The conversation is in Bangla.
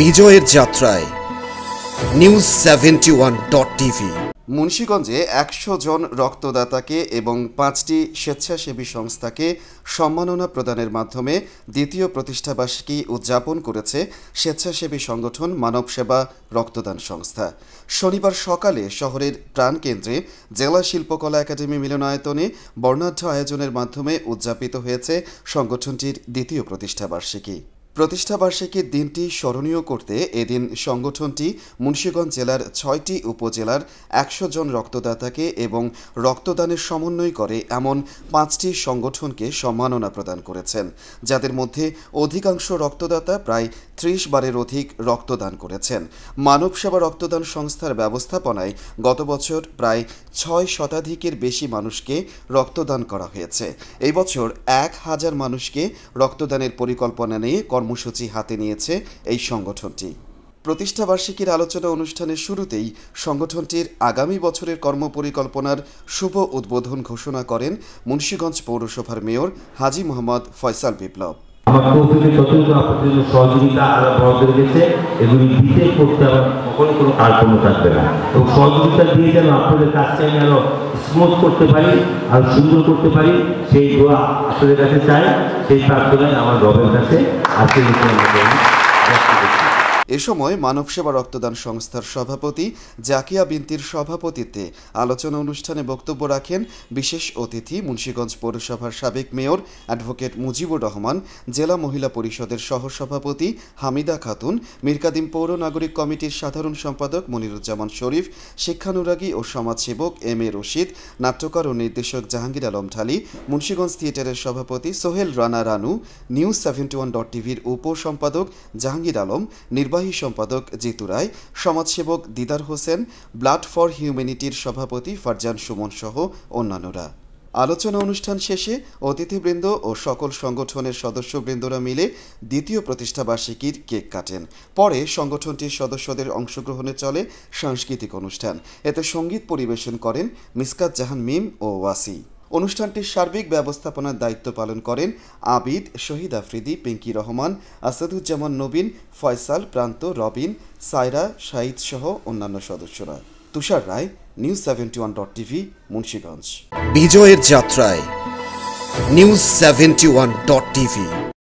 বিজয়ের যাত্রায় news seventy one dot TV মুন্সীগঞ্জে একশো জন রক্তদাতাকে এবং পাঁচটি স্বেচ্ছাসেবী সংস্থাকে সম্মাননা প্রদানের মাধ্যমে দ্বিতীয় প্রতিষ্ঠাবার্ষিকী উদযাপন করেছে স্বেচ্ছাসেবী সংগঠন মানব সেবা রক্তদান সংস্থা শনিবার সকালে শহরের প্রাণকেন্দ্রে জেলা শিল্পকলা একাডেমি মিলনায়তনে বর্ণাঢ্য আয়োজনের মাধ্যমে উদযাপিত হয়েছে সংগঠনটির দ্বিতীয় প্রতিষ্ঠাবার্ষিকী প্রতিষ্ঠাবার্ষিকীর দিনটি স্মরণীয় করতে এদিন সংগঠনটি মুন্সীগঞ্জ জেলার ছয়টি উপজেলার একশো জন রক্তদাতাকে এবং রক্তদানের সমন্বয় করে এমন পাঁচটি সংগঠনকে সম্মাননা প্রদান করেছেন যাদের মধ্যে অধিকাংশ রক্তদাতা প্রায় ত্রিশ বারের অধিক রক্তদান করেছেন মানব সেবা রক্তদান সংস্থার ব্যবস্থাপনায় গত বছর প্রায় ছয় শতাধিকের বেশি মানুষকে রক্তদান করা হয়েছে এই বছর এক হাজার মানুষকে রক্তদানের পরিকল্পনা নিয়ে কর্ম কর্মসূচি হাতে নিয়েছে এই সংগঠনটি প্রতিষ্ঠাবার্ষিকীর আলোচনা অনুষ্ঠানের শুরুতেই সংগঠনটির আগামী বছরের কর্মপরিকল্পনার শুভ উদ্বোধন ঘোষণা করেন মুন্সীগঞ্জ পৌরসভার মেয়র হাজি মোহাম্মদ ফয়সাল বিপ্লব আমার কৌতুকে যতটুকু আপনাদের জন্য সহযোগিতা আরো বরাদ্দ রেখেছে এগুলি দিতে করতে আমার কখনো কোনো কার্পণ্য থাকবে না এবং সহযোগিতা দিয়ে যেন আপনাদের কাজটা আমি আরও স্মুথ করতে পারি আর সুন্দর করতে পারি সেই দোয়া আপনাদের কাছে চাই সেই প্রার্থনায় আমার রবের কাছে আজকে এ সময় মানব সেবা রক্তদান সংস্থার সভাপতি জাকিয়া বিনতির সভাপতিত্বে আলোচনা অনুষ্ঠানে বক্তব্য রাখেন বিশেষ অতিথি মুন্সীগঞ্জ পৌরসভার সাবেক মেয়র অ্যাডভোকেট মুজিবুর রহমান জেলা মহিলা পরিষদের সহসভাপতি হামিদা খাতুন মিরকাদিম পৌর নাগরিক কমিটির সাধারণ সম্পাদক মনিরুজ্জামান শরীফ শিক্ষানুরাগী ও সমাজসেবক এম এ রশিদ নাট্যকার ও নির্দেশক জাহাঙ্গীর আলম ঢালি মুন্সীগঞ্জ থিয়েটারের সভাপতি Sohel Rana Ranu news seventy one dot টিভির উপসম্পাদক জাহাঙ্গীর আলম নির্বাচন নির্বাহী সম্পাদক জিতু রায় সমাজসেবক দিদার হোসেন ব্লাড ফর হিউম্যানিটির সভাপতি ফারজান সুমন সহ অন্যান্যরা আলোচনা অনুষ্ঠান শেষে অতিথিবৃন্দ ও সকল সংগঠনের সদস্যবৃন্দরা মিলে দ্বিতীয় প্রতিষ্ঠাবার্ষিকীর কেক কাটেন পরে সংগঠনটির সদস্যদের অংশগ্রহণে চলে সাংস্কৃতিক অনুষ্ঠান এতে সঙ্গীত পরিবেশন করেন মিসকাত জাহান মিম ও ওয়াসি অনুষ্ঠানটির সার্বিক ব্যবস্থাপনার দায়িত্ব পালন করেন আবিদ শহীদ আফ্রিদি পিঙ্কি রহমান আসাদুজ্জামান নবীন ফয়সাল প্রান্ত রবিন সাইরা শাহিদ সহ অন্যান্য সদস্যরা Tushar Roy news seventy one dot TV Munshiganj বিজয়ের যাত্রায় news seventy one dot TV